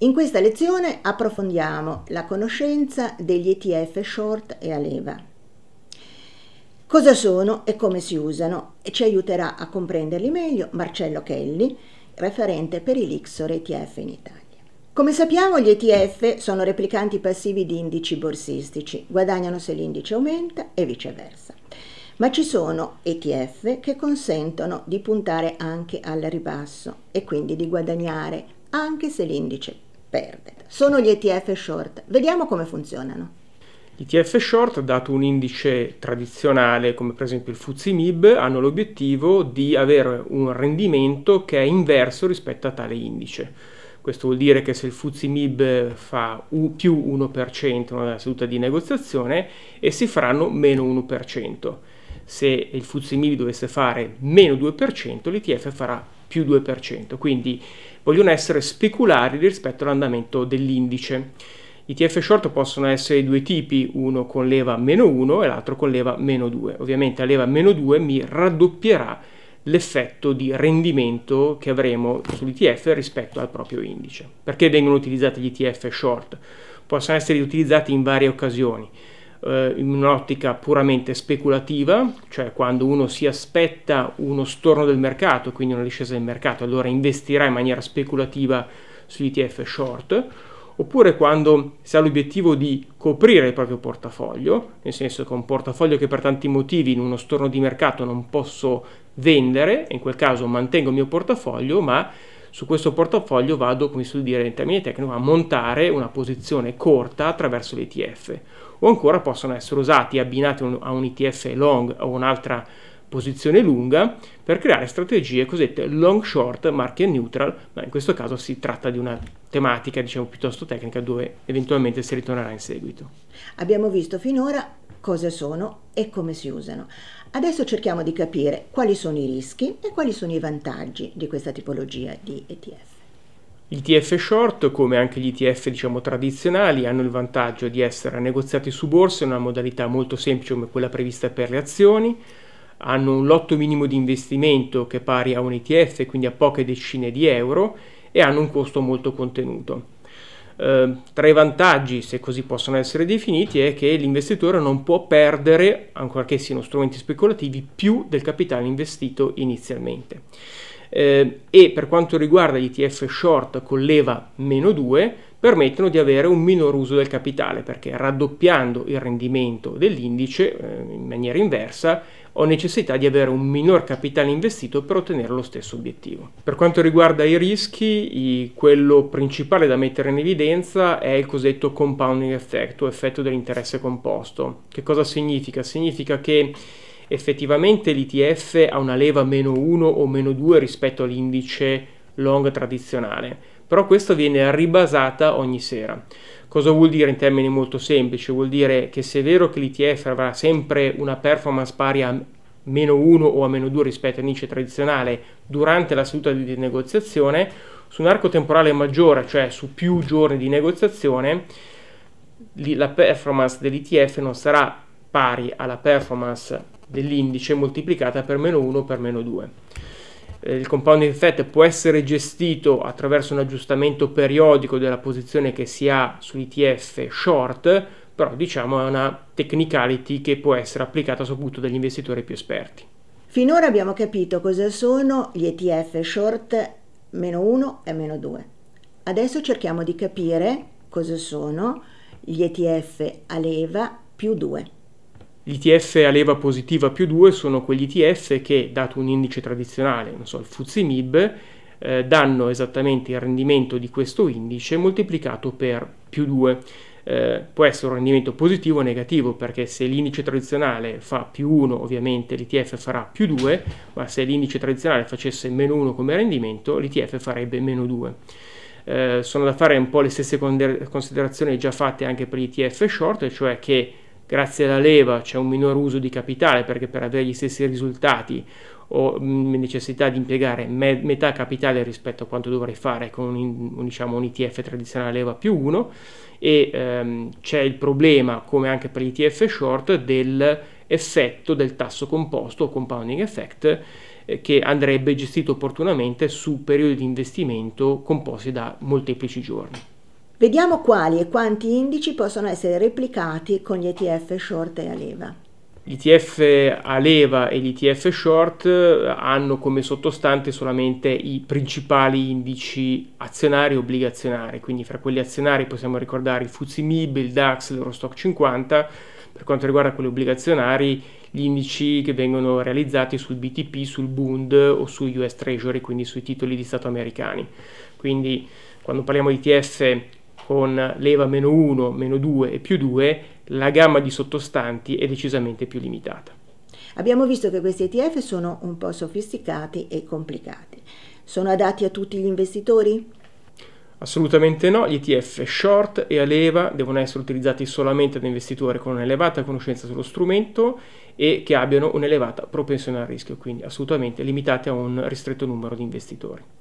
In questa lezione approfondiamo la conoscenza degli ETF short e a leva. Cosa sono e come si usano? E ci aiuterà a comprenderli meglio Marcello Kelly, referente per il Ixor ETF in Italia. Come sappiamo gli ETF sono replicanti passivi di indici borsistici, guadagnano se l'indice aumenta e viceversa. Ma ci sono ETF che consentono di puntare anche al ribasso e quindi di guadagnare anche se l'indice perde. Sono gli ETF short, vediamo come funzionano. Gli ETF short, dato un indice tradizionale come per esempio il FTSE MIB, hanno l'obiettivo di avere un rendimento che è inverso rispetto a tale indice. Questo vuol dire che se il FTSE MIB fa U più 1% nella seduta di negoziazione, essi faranno meno 1% se il FTSE 1000 dovesse fare meno 2%, l'ETF farà più 2%, quindi vogliono essere speculari rispetto all'andamento dell'indice. I TF short possono essere di due tipi, uno con leva meno 1 e l'altro con leva meno 2. Ovviamente la leva meno 2 mi raddoppierà l'effetto di rendimento che avremo sull'ETF rispetto al proprio indice. Perché vengono utilizzati gli ETF short? Possono essere utilizzati in varie occasioni eh, in un'ottica puramente speculativa, cioè quando uno si aspetta uno storno del mercato, quindi una discesa del mercato, allora investirà in maniera speculativa sugli ETF short, oppure quando si ha l'obiettivo di coprire il proprio portafoglio, nel senso che un portafoglio che per tanti motivi in uno storno di mercato non posso vendere, in quel caso mantengo il mio portafoglio, ma su questo portafoglio vado, come si suol dire in termini tecnici, a montare una posizione corta attraverso l'ETF. O ancora possono essere usati, abbinati a un ETF long o un'altra posizione lunga per creare strategie cosiddette long short market neutral, ma in questo caso si tratta di una tematica diciamo piuttosto tecnica dove eventualmente si ritornerà in seguito. Abbiamo visto finora cosa sono e come si usano. Adesso cerchiamo di capire quali sono i rischi e quali sono i vantaggi di questa tipologia di ETF. Gli ETF short, come anche gli ETF diciamo, tradizionali, hanno il vantaggio di essere negoziati su borsa in una modalità molto semplice come quella prevista per le azioni, hanno un lotto minimo di investimento che è pari a un ETF, quindi a poche decine di euro, e hanno un costo molto contenuto. Eh, tra i vantaggi, se così possono essere definiti, è che l'investitore non può perdere, ancorché siano strumenti speculativi, più del capitale investito inizialmente. Eh, e per quanto riguarda gli ETF short con leva meno 2, permettono di avere un minor uso del capitale perché raddoppiando il rendimento dell'indice eh, in maniera inversa ho necessità di avere un minor capitale investito per ottenere lo stesso obiettivo. Per quanto riguarda i rischi, quello principale da mettere in evidenza è il cosiddetto compounding effect o effetto dell'interesse composto. Che cosa significa? Significa che effettivamente l'ITF ha una leva meno 1 o meno 2 rispetto all'indice long tradizionale però questa viene ribasata ogni sera. Cosa vuol dire in termini molto semplici? Vuol dire che se è vero che l'ETF avrà sempre una performance pari a meno 1 o a meno 2 rispetto all'indice tradizionale durante la seduta di negoziazione, su un arco temporale maggiore, cioè su più giorni di negoziazione, la performance dell'ETF non sarà pari alla performance dell'indice moltiplicata per meno 1 o per meno 2. Eh, il compounding effect può essere gestito attraverso un aggiustamento periodico della posizione che si ha sull'ETF short, però diciamo è una technicality che può essere applicata soprattutto dagli investitori più esperti. Finora abbiamo capito cosa sono gli ETF short meno 1 e meno 2. Adesso cerchiamo di capire cosa sono gli ETF a leva più 2. Gli ETF a leva positiva più 2 sono quegli ETF che, dato un indice tradizionale, non so, il FUZI MIB, eh, danno esattamente il rendimento di questo indice moltiplicato per più 2. Eh, può essere un rendimento positivo o negativo, perché se l'indice tradizionale fa più 1, ovviamente l'ETF farà più 2, ma se l'indice tradizionale facesse meno 1 come rendimento, l'ETF farebbe meno 2. Eh, sono da fare un po' le stesse considerazioni già fatte anche per gli ETF short, cioè che grazie alla leva c'è un minor uso di capitale perché per avere gli stessi risultati ho mm, necessità di impiegare me metà capitale rispetto a quanto dovrei fare con un, diciamo, un ETF tradizionale leva più 1 e ehm, c'è il problema come anche per gli ETF short dell'effetto del tasso composto o compounding effect eh, che andrebbe gestito opportunamente su periodi di investimento composti da molteplici giorni. Vediamo quali e quanti indici possono essere replicati con gli ETF short e a leva. Gli ETF a leva e gli ETF short eh, hanno come sottostante solamente i principali indici azionari e obbligazionari, quindi fra quelli azionari possiamo ricordare il FTSE MIB, il DAX, l'Eurostock 50, per quanto riguarda quelli obbligazionari gli indici che vengono realizzati sul BTP, sul Bund o su US Treasury, quindi sui titoli di Stato americani. Quindi quando parliamo di ETF con leva meno 1, meno 2 e più 2, la gamma di sottostanti è decisamente più limitata. Abbiamo visto che questi ETF sono un po' sofisticati e complicati. Sono adatti a tutti gli investitori? Assolutamente no, gli ETF short e a leva devono essere utilizzati solamente da investitori con un'elevata conoscenza sullo strumento e che abbiano un'elevata propensione al rischio, quindi assolutamente limitati a un ristretto numero di investitori.